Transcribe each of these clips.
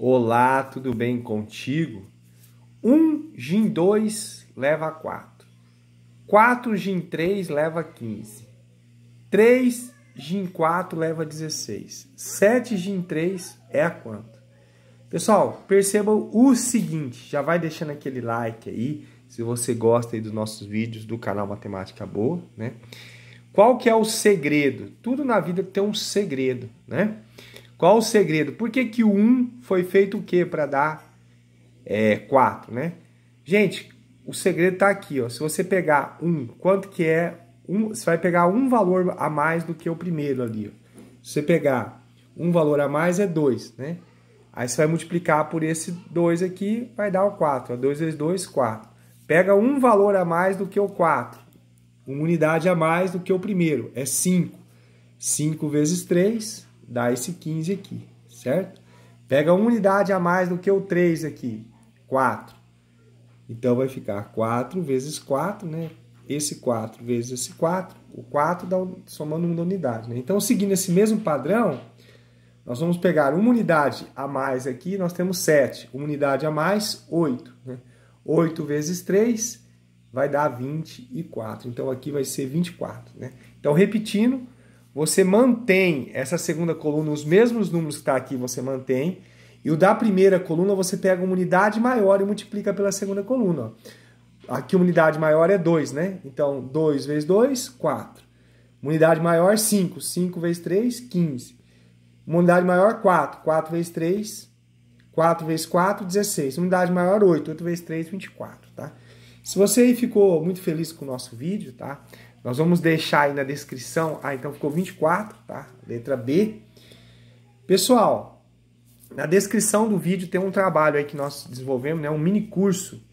Olá, tudo bem contigo? Um gin 2 leva 4. 4 gin 3 leva 15. 3 gin 4 leva 16. 7 gin 3 é a quanto? Pessoal, percebam o seguinte, já vai deixando aquele like aí, se você gosta aí dos nossos vídeos do canal Matemática Boa, né? Qual que é o segredo? Tudo na vida tem um segredo, né? Qual o segredo? Por que, que o 1 foi feito o quê para dar é, 4, né? Gente, o segredo está aqui, ó. Se você pegar 1, quanto que é? Um, você vai pegar um valor a mais do que o primeiro ali, ó. Se você pegar um valor a mais é 2, né? Aí você vai multiplicar por esse 2 aqui, vai dar o 4. 2 vezes 2, 4. Pega um valor a mais do que o 4. Uma unidade a mais do que o primeiro, é 5. 5 vezes 3, dá esse 15 aqui, certo? Pega uma unidade a mais do que o 3 aqui, 4. Então vai ficar 4 vezes 4, né? Esse 4 vezes esse 4, o 4 dá, somando 1 da unidade. Né? Então, seguindo esse mesmo padrão, nós vamos pegar uma unidade a mais aqui, nós temos 7. Uma unidade a mais, 8. Né? 8 vezes 3 vai dar 24. Então, aqui vai ser 24. Né? Então, repetindo, você mantém essa segunda coluna, os mesmos números que está aqui você mantém, e o da primeira coluna você pega uma unidade maior e multiplica pela segunda coluna. Aqui a unidade maior é 2, né? Então 2 vezes 2, 4. Uma unidade maior, 5. 5 vezes 3, 15. Uma unidade maior, 4. 4 vezes 3, 4 vezes 4, 16. Uma unidade maior, 8. 8 vezes 3, 24, tá? Se você ficou muito feliz com o nosso vídeo, tá? Nós vamos deixar aí na descrição. Ah, então ficou 24, tá? Letra B. Pessoal, na descrição do vídeo tem um trabalho aí que nós desenvolvemos, né? Um mini curso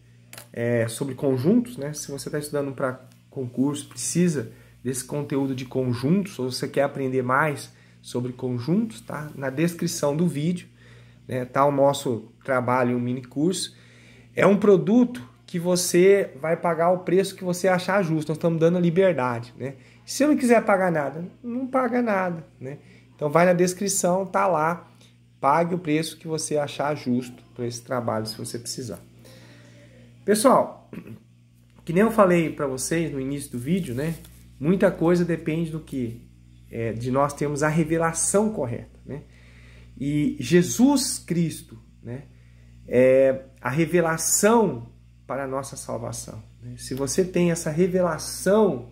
é, sobre conjuntos, né? Se você está estudando para concurso, precisa desse conteúdo de conjuntos, ou você quer aprender mais sobre conjuntos, tá? Na descrição do vídeo, né? Tá o nosso trabalho, um mini curso. É um produto que você vai pagar o preço que você achar justo. Nós estamos dando a liberdade, né? Se eu não quiser pagar nada, não paga nada, né? Então vai na descrição, tá lá, pague o preço que você achar justo para esse trabalho, se você precisar. Pessoal, que nem eu falei para vocês no início do vídeo, né? Muita coisa depende do que é, de nós termos a revelação correta, né? E Jesus Cristo, né? É, a revelação para a nossa salvação. Né? Se você tem essa revelação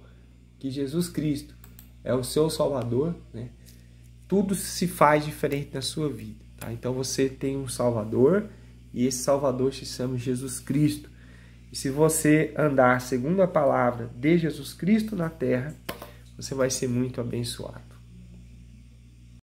que Jesus Cristo é o seu Salvador, né? tudo se faz diferente na sua vida. Tá? Então você tem um Salvador e esse Salvador se chama Jesus Cristo. E se você andar segundo a palavra de Jesus Cristo na terra, você vai ser muito abençoado.